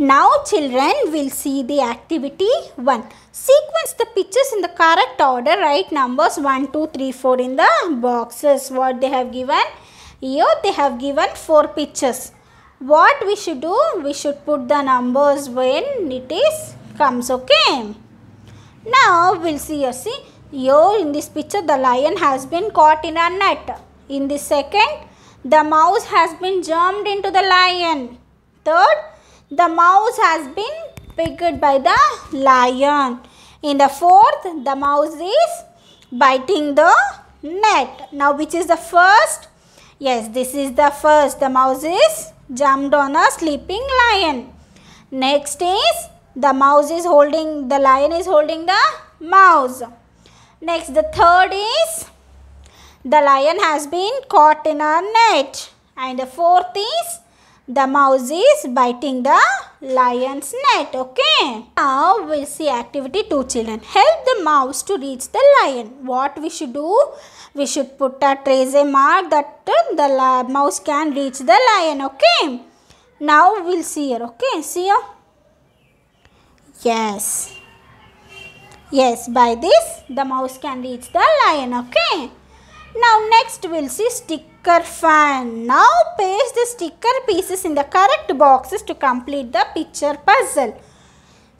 Now children will see the activity 1. Sequence the pictures in the correct order. Write numbers 1, 2, 3, 4 in the boxes. What they have given? Here they have given 4 pictures. What we should do? We should put the numbers when it is comes. Okay. Now we'll see You See here in this picture the lion has been caught in a net. In the second the mouse has been jumped into the lion. Third the mouse has been picked by the lion. In the fourth, the mouse is biting the net. Now, which is the first? Yes, this is the first. The mouse is jumped on a sleeping lion. Next is the mouse is holding, the lion is holding the mouse. Next, the third is the lion has been caught in a net. And the fourth is the mouse is biting the lion's neck. Okay. Now we'll see activity 2 children. Help the mouse to reach the lion. What we should do? We should put a trace mark that uh, the mouse can reach the lion. Okay. Now we'll see here. Okay. See here. Yes. Yes. By this the mouse can reach the lion. Okay. Now next we'll see sticker fan. Now paste the sticker pieces in the correct boxes to complete the picture puzzle.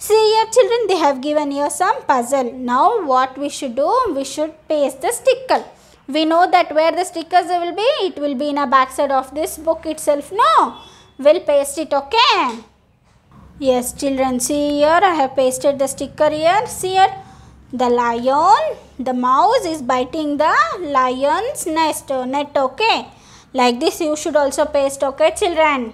See here children they have given you some puzzle. Now what we should do? We should paste the sticker. We know that where the stickers will be, it will be in a backside of this book itself. No, we'll paste it okay. Yes children see here I have pasted the sticker here. See here the lion the mouse is biting the lion's nest net okay like this you should also paste okay children